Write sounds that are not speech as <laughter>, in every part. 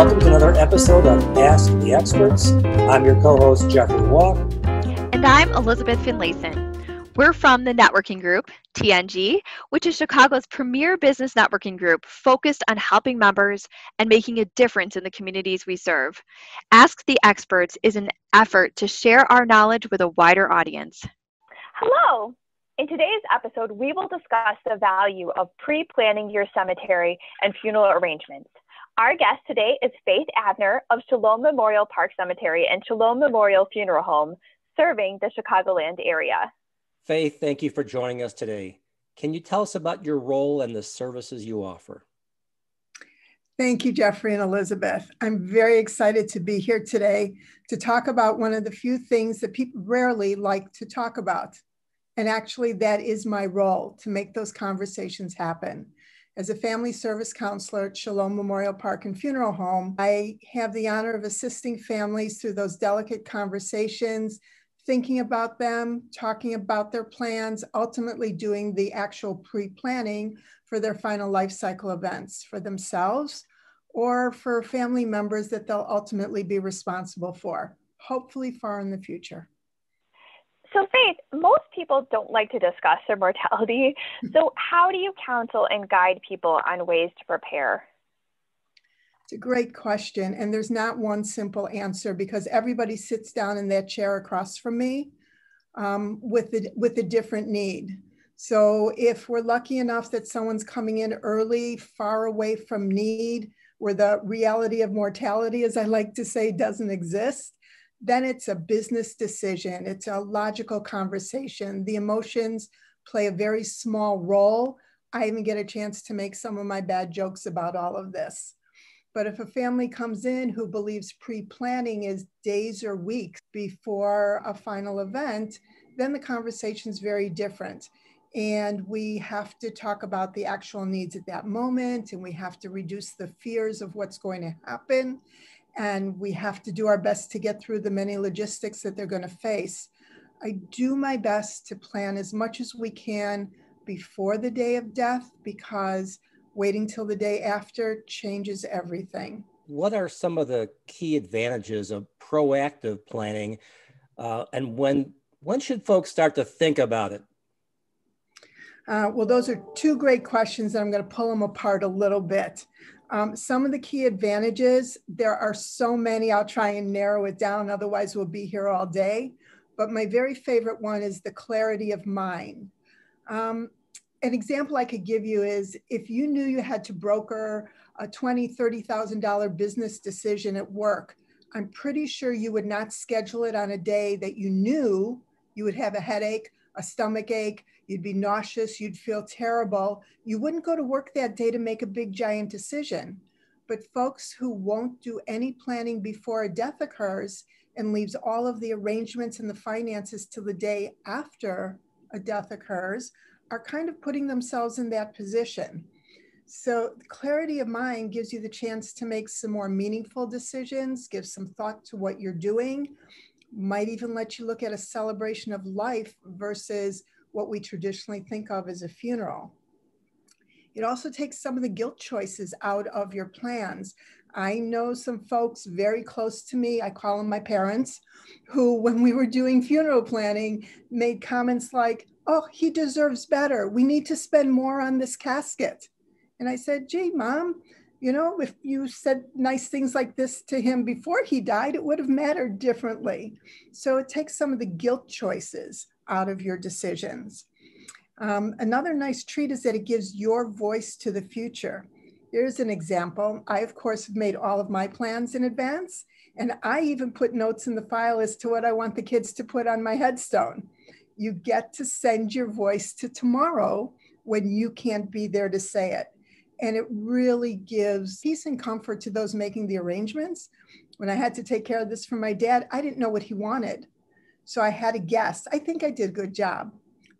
Welcome to another episode of Ask the Experts. I'm your co host, Jeffrey Walk. And I'm Elizabeth Finlayson. We're from the networking group, TNG, which is Chicago's premier business networking group focused on helping members and making a difference in the communities we serve. Ask the Experts is an effort to share our knowledge with a wider audience. Hello, in today's episode, we will discuss the value of pre planning your cemetery and funeral arrangements. Our guest today is Faith Abner of Shalom Memorial Park Cemetery and Shalom Memorial Funeral Home, serving the Chicagoland area. Faith, thank you for joining us today. Can you tell us about your role and the services you offer? Thank you, Jeffrey and Elizabeth. I'm very excited to be here today to talk about one of the few things that people rarely like to talk about. And actually, that is my role to make those conversations happen as a family service counselor at Shalom Memorial Park and Funeral Home. I have the honor of assisting families through those delicate conversations, thinking about them, talking about their plans, ultimately doing the actual pre planning for their final life cycle events for themselves or for family members that they'll ultimately be responsible for, hopefully far in the future. So, Faith, most people don't like to discuss their mortality. <laughs> So, how do you counsel and guide people on ways to prepare? It's a great question. And there's not one simple answer because everybody sits down in that chair across from me um, with, a with a different need. So, if we're lucky enough that someone's coming in early, far away from need, where the reality of mortality, as I like to say, doesn't exist, then it's a business decision, it's a logical conversation. The emotions play a very small role. I even get a chance to make some of my bad jokes about all of this. But if a family comes in who believes pre planning is days or weeks before a final event, then the conversation is very different. And we have to talk about the actual needs at that moment, and we have to reduce the fears of what's going to happen and we have to do our best to get through the many logistics that they're going to face. I do my best to plan as much as we can before the day of death because waiting till the day after changes everything. What are some of the key advantages of proactive planning, uh, and when when should folks start to think about it? Uh, well, those are two great questions, and I'm going to pull them apart a little bit. Um, some of the key advantages, there are so many, I'll try and narrow it down, otherwise we'll be here all day. But my very favorite one is the clarity of mind. Um, an example I could give you is if you knew you had to broker a $20,000, $30,000 business decision at work, I'm pretty sure you would not schedule it on a day that you knew you would have a headache a stomach ache, you'd be nauseous, you'd feel terrible. You wouldn't go to work that day to make a big giant decision. But folks who won't do any planning before a death occurs and leaves all of the arrangements and the finances to the day after a death occurs are kind of putting themselves in that position. So, clarity of mind gives you the chance to make some more meaningful decisions, give some thought to what you're doing, might even let you look at a celebration of life versus what we traditionally think of as a funeral. It also takes some of the guilt choices out of your plans. I know some folks very close to me, I call them my parents, who, <laughs> when we were doing funeral planning, made comments like, Oh, he deserves better. We need to spend more on this casket. And I said, Gee, mom, you know, if you said nice things like this to him before he died, it would have mattered differently. So it takes some of the guilt choices out of your decisions. Um, another nice treat is that it gives your voice to the future. Here's an example. I, of course, have made all of my plans in advance, and I even put notes in the file as to what I want the kids to put on my headstone. You get to send your voice to tomorrow when you can't be there to say it and it really gives peace and comfort to those making the arrangements. When I had to take care of this for my dad, I didn't know what he wanted. So I had a guess. I think I did a good job.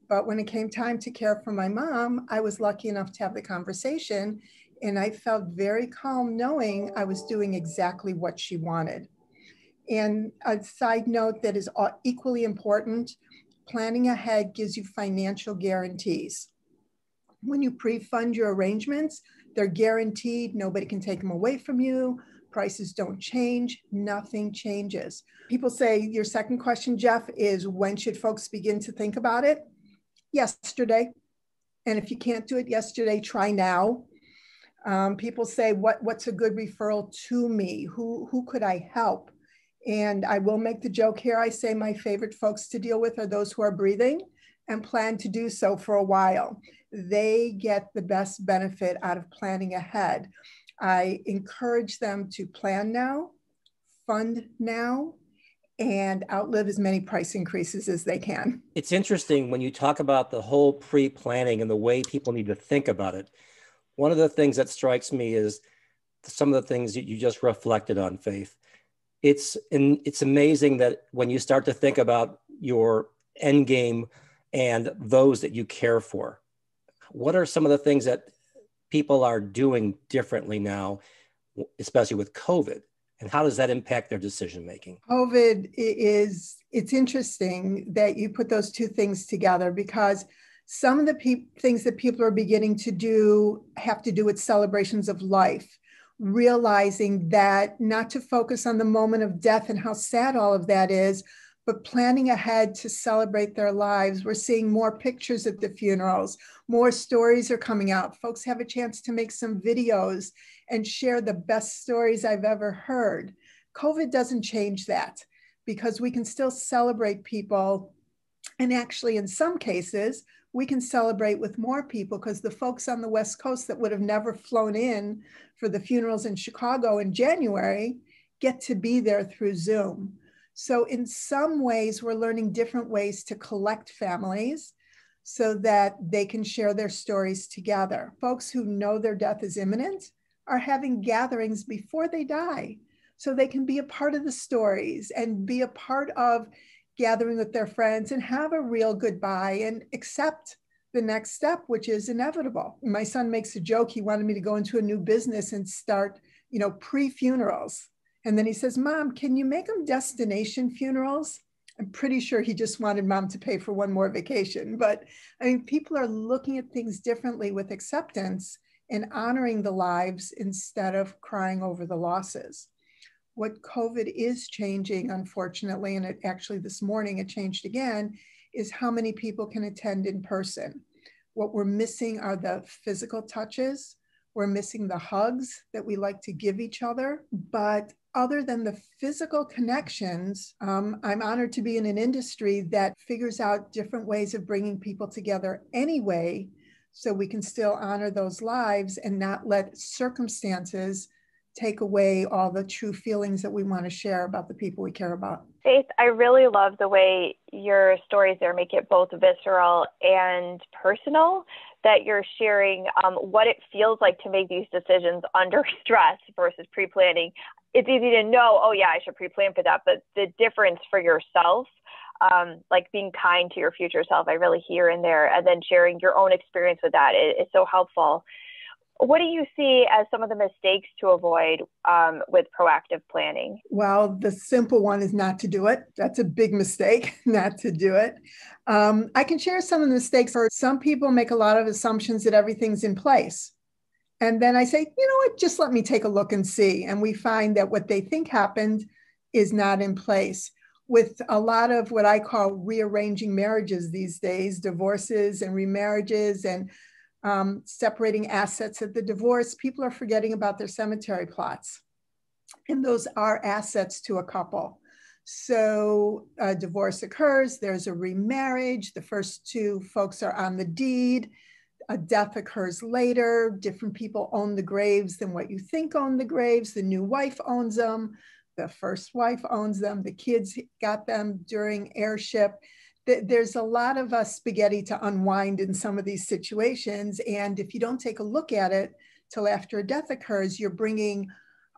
But when it came time to care for my mom, I was lucky enough to have the conversation and I felt very calm knowing I was doing exactly what she wanted. And a side note that is equally important planning ahead gives you financial guarantees. When you pre-fund your arrangements, they're guaranteed. Nobody can take them away from you. Prices don't change. Nothing changes. People say your second question, Jeff, is when should folks begin to think about it? Yesterday. And if you can't do it yesterday, try now. Um, people say, what, what's a good referral to me? Who, who could I help? And I will make the joke here. I say my favorite folks to deal with are those who are breathing and plan to do so for a while. They get the best benefit out of planning ahead. I encourage them to plan now, fund now, and outlive as many price increases as they can. It's interesting when you talk about the whole pre planning and the way people need to think about it. One of the things that strikes me is some of the things that you just reflected on, Faith. It's, in, it's amazing that when you start to think about your end game and those that you care for. What are some of the things that people are doing differently now, especially with COVID? And how does that impact their decision making? COVID is, it's interesting that you put those two things together because some of the pe- things that people are beginning to do have to do with celebrations of life realizing that not to focus on the moment of death and how sad all of that is, but planning ahead to celebrate their lives. We're seeing more pictures of the funerals, more stories are coming out. Folks have a chance to make some videos and share the best stories I've ever heard. COVID doesn't change that because we can still celebrate people. And actually, in some cases, we can celebrate with more people because the folks on the West Coast that would have never flown in for the funerals in Chicago in January get to be there through Zoom. So, in some ways, we're learning different ways to collect families so that they can share their stories together. Folks who know their death is imminent are having gatherings before they die so they can be a part of the stories and be a part of gathering with their friends and have a real goodbye and accept the next step which is inevitable my son makes a joke he wanted me to go into a new business and start you know pre-funerals and then he says, Mom, can you make them destination funerals? I'm pretty sure he just wanted mom to pay for one more vacation. But I mean, people are looking at things differently with acceptance and honoring the lives instead of crying over the losses. What COVID is changing, unfortunately, and it actually this morning it changed again, is how many people can attend in person. What we're missing are the physical touches. We're missing the hugs that we like to give each other, but other than the physical connections, um, I'm honored to be in an industry that figures out different ways of bringing people together anyway, so we can still honor those lives and not let circumstances take away all the true feelings that we want to share about the people we care about. Faith, I really love the way your stories there make it both visceral and personal, that you're sharing um, what it feels like to make these decisions under <laughs> stress versus pre planning it's easy to know, oh yeah, I should pre-plan for that. But the difference for yourself, um, like being kind to your future self, I really hear in there, and then sharing your own experience with that is, so helpful. What do you see as some of the mistakes to avoid um, with proactive planning? Well, the simple one is not to do it. That's a big mistake, <laughs> not to do it. Um, I can share some of the mistakes. Or some people make a lot of assumptions that everything's in place and then I say, you know what, just let me take a look and see. And we find that what they think happened is not in place. With a lot of what I call rearranging marriages these days, divorces and remarriages and um, separating assets at the divorce, people are forgetting about their cemetery plots. And those are assets to a couple. So a divorce occurs, there's a remarriage, the first two folks are on the deed a death occurs later, different people own the graves than what you think own the graves. The new wife owns them, the first wife owns them, the kids got them during airship. There's a lot of uh, spaghetti to unwind in some of these situations. And if you don't take a look at it till after a death occurs, you're bringing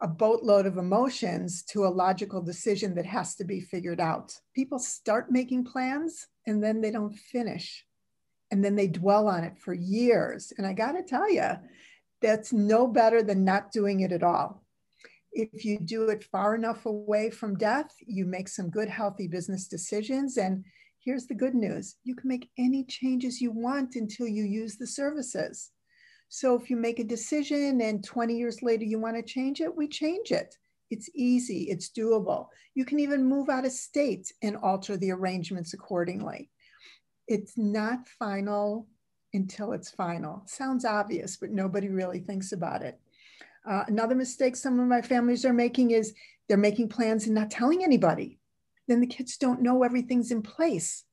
a boatload of emotions to a logical decision that has to be figured out. People start making plans and then they don't finish and then they dwell on it for years. And I got to tell you, that's no better than not doing it at all. If you do it far enough away from death, you make some good, healthy business decisions. And here's the good news you can make any changes you want until you use the services. So if you make a decision and 20 years later you want to change it, we change it. It's easy, it's doable. You can even move out of state and alter the arrangements accordingly it's not final until it's final. Sounds obvious, but nobody really thinks about it. Uh, another mistake some of my families are making is they're making plans and not telling anybody. Then the kids don't know everything's in place,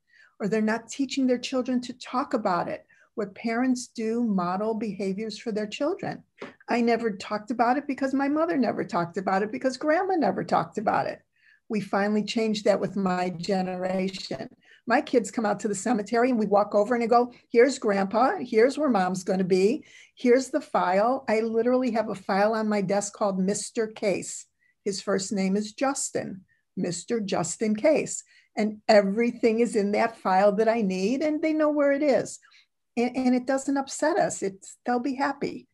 or they're not teaching their children to talk about it. What parents do model behaviors for their children. I never talked about it because my mother never talked about it because grandma never talked about it. We finally changed that with my generation my kids come out to the cemetery and we walk over and I go, here's grandpa, here's where mom's going to be, here's the file. I literally have a file on my desk called Mr. Case. His first name is Justin, Mr. Justin Case. And everything is in that file that I need and they know where it is. And, and it doesn't upset us. It's they'll be happy.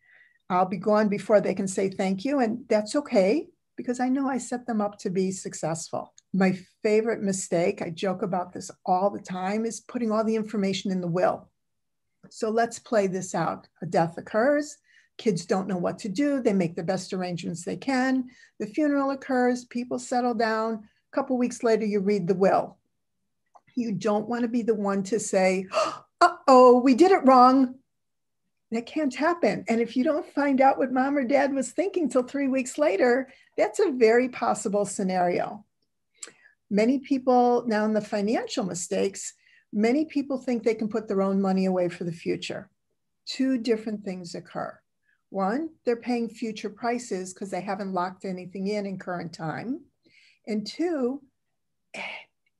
I'll be gone before they can say thank you. And that's okay because I know I set them up to be successful. My favorite mistake, I joke about this all the time, is putting all the information in the will. So let's play this out. A death occurs, kids don't know what to do, they make the best arrangements they can. The funeral occurs, people settle down. A couple weeks later, you read the will. You don't want to be the one to say, <gasps> uh oh, we did it wrong. That can't happen. And if you don't find out what mom or dad was thinking till three weeks later, that's a very possible scenario many people now in the financial mistakes, many people think they can put their own money away for the future. Two different things occur. One, they're paying future prices because they haven't locked anything in in current time. And two, eh,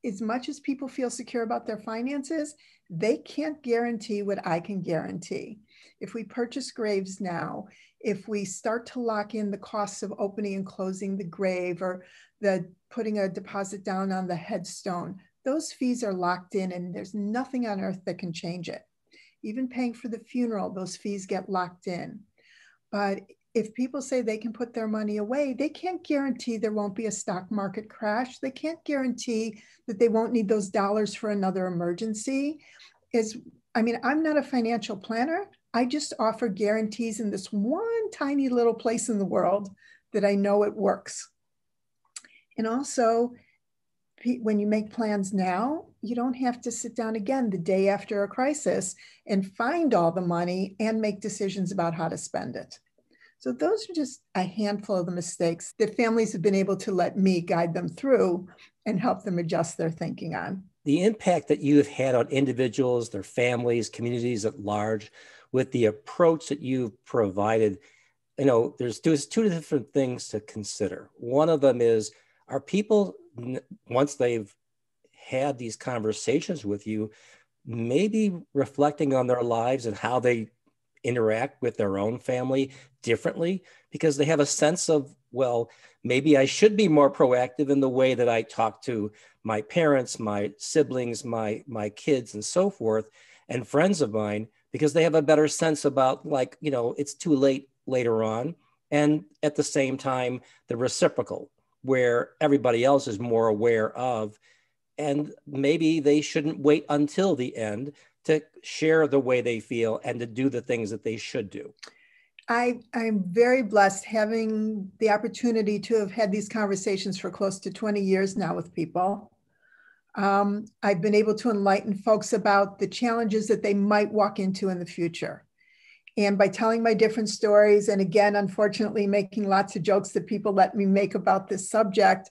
as much as people feel secure about their finances, they can't guarantee what I can guarantee. If we purchase graves now, if we start to lock in the costs of opening and closing the grave or the putting a deposit down on the headstone, those fees are locked in and there's nothing on earth that can change it. Even paying for the funeral, those fees get locked in. But if people say they can put their money away, they can't guarantee there won't be a stock market crash. They can't guarantee that they won't need those dollars for another emergency. Is I mean, I'm not a financial planner. I just offer guarantees in this one tiny little place in the world that I know it works. And also, when you make plans now, you don't have to sit down again the day after a crisis and find all the money and make decisions about how to spend it. So, those are just a handful of the mistakes that families have been able to let me guide them through and help them adjust their thinking on. The impact that you have had on individuals, their families, communities at large, with the approach that you've provided, you know, there's, there's two different things to consider. One of them is are people once they've had these conversations with you maybe reflecting on their lives and how they interact with their own family differently because they have a sense of well maybe i should be more proactive in the way that i talk to my parents my siblings my my kids and so forth and friends of mine because they have a better sense about like you know it's too late later on and at the same time the reciprocal where everybody else is more aware of. And maybe they shouldn't wait until the end to share the way they feel and to do the things that they should do. I, I'm very blessed having the opportunity to have had these conversations for close to 20 years now with people. Um, I've been able to enlighten folks about the challenges that they might walk into in the future and by telling my different stories and again unfortunately making lots of jokes that people let me make about this subject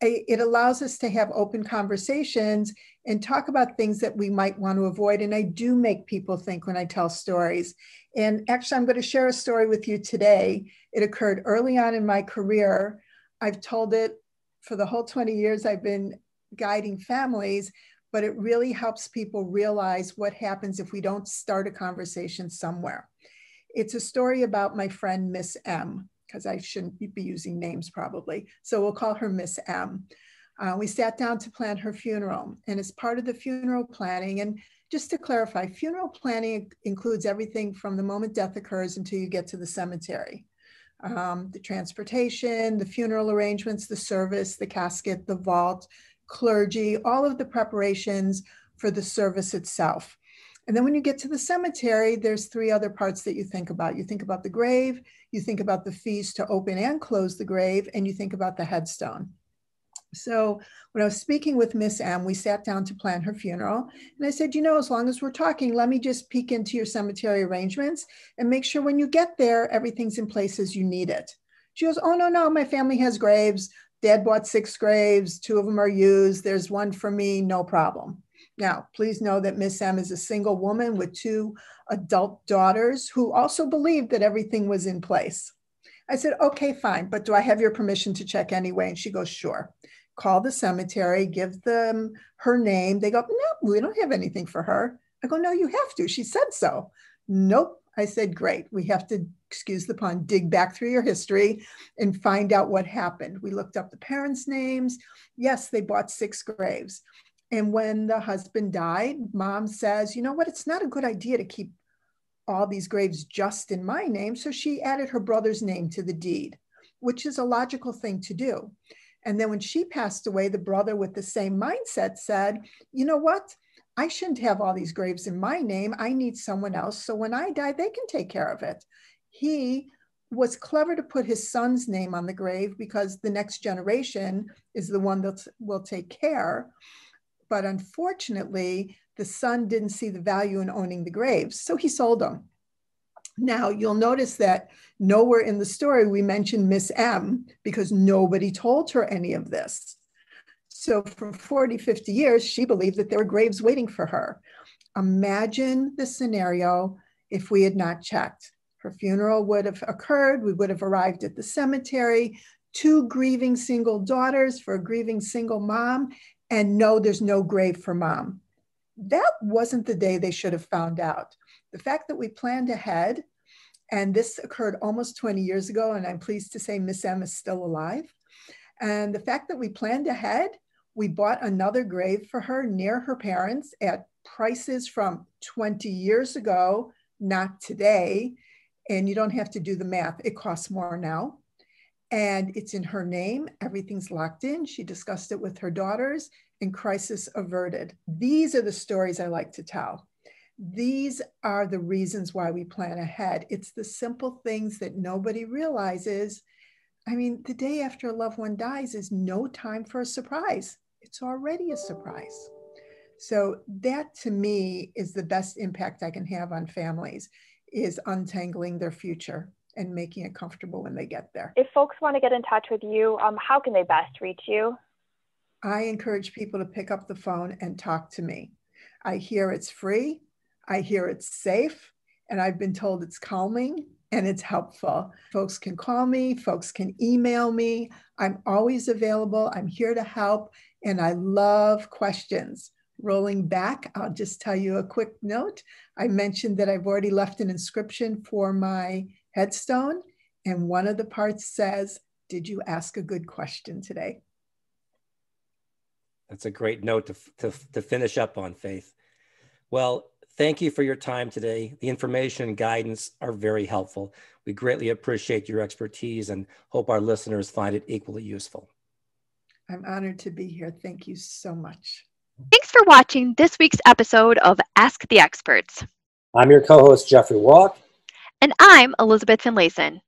it allows us to have open conversations and talk about things that we might want to avoid and i do make people think when i tell stories and actually i'm going to share a story with you today it occurred early on in my career i've told it for the whole 20 years i've been guiding families but it really helps people realize what happens if we don't start a conversation somewhere. It's a story about my friend Miss M, because I shouldn't be using names probably. So we'll call her Miss M. Uh, we sat down to plan her funeral. And as part of the funeral planning, and just to clarify, funeral planning includes everything from the moment death occurs until you get to the cemetery um, the transportation, the funeral arrangements, the service, the casket, the vault, clergy, all of the preparations for the service itself. And then when you get to the cemetery, there's three other parts that you think about. You think about the grave, you think about the feast to open and close the grave, and you think about the headstone. So when I was speaking with Miss M, we sat down to plan her funeral. And I said, you know, as long as we're talking, let me just peek into your cemetery arrangements and make sure when you get there, everything's in places you need it. She goes, oh, no, no, my family has graves. Dad bought six graves, two of them are used. There's one for me, no problem. Now, please know that Miss M is a single woman with two adult daughters who also believed that everything was in place. I said, okay, fine, but do I have your permission to check anyway? And she goes, sure. Call the cemetery, give them her name. They go, no, we don't have anything for her. I go, no, you have to. She said so. Nope, I said, Great, we have to, excuse the pun, dig back through your history and find out what happened. We looked up the parents' names. Yes, they bought six graves. And when the husband died, mom says, You know what? It's not a good idea to keep all these graves just in my name. So she added her brother's name to the deed, which is a logical thing to do. And then when she passed away, the brother with the same mindset said, You know what? I shouldn't have all these graves in my name. I need someone else. So when I die, they can take care of it. He was clever to put his son's name on the grave because the next generation is the one that will take care. But unfortunately, the son didn't see the value in owning the graves, so he sold them. Now, you'll notice that nowhere in the story we mention Miss M because nobody told her any of this. So for 40, 50 years, she believed that there were graves waiting for her. Imagine the scenario if we had not checked. Her funeral would have occurred, we would have arrived at the cemetery, two grieving single daughters for a grieving single mom, and no, there's no grave for mom. That wasn't the day they should have found out. The fact that we planned ahead, and this occurred almost 20 years ago, and I'm pleased to say Miss M is still alive. And the fact that we planned ahead we bought another grave for her near her parents at prices from 20 years ago, not today. And you don't have to do the math, it costs more now. And it's in her name, everything's locked in. She discussed it with her daughters, and crisis averted. These are the stories I like to tell. These are the reasons why we plan ahead. It's the simple things that nobody realizes. I mean, the day after a loved one dies is no time for a surprise it's already a surprise. So that to me is the best impact I can have on families is untangling their future and making it comfortable when they get there. If folks want to get in touch with you, um, how can they best reach you? I encourage people to pick up the phone and talk to me. I hear it's free, I hear it's safe, and I've been told it's calming and it's helpful. Folks can call me, folks can email me. I'm always available. I'm here to help, and I love questions. Rolling back, I'll just tell you a quick note. I mentioned that I've already left an inscription for my headstone, and one of the parts says, Did you ask a good question today? That's a great note to, to, to finish up on, Faith. Well, Thank you for your time today. The information and guidance are very helpful. We greatly appreciate your expertise and hope our listeners find it equally useful. I'm honored to be here. Thank you so much. Thanks for watching this week's episode of Ask the Experts. I'm your co host, Jeffrey Walk. And I'm Elizabeth Finlayson.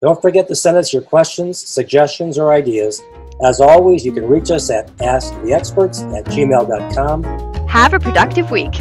Don't forget to send us your questions, suggestions, or ideas. As always, you can reach us at asktheexperts at gmail.com. Have a productive week.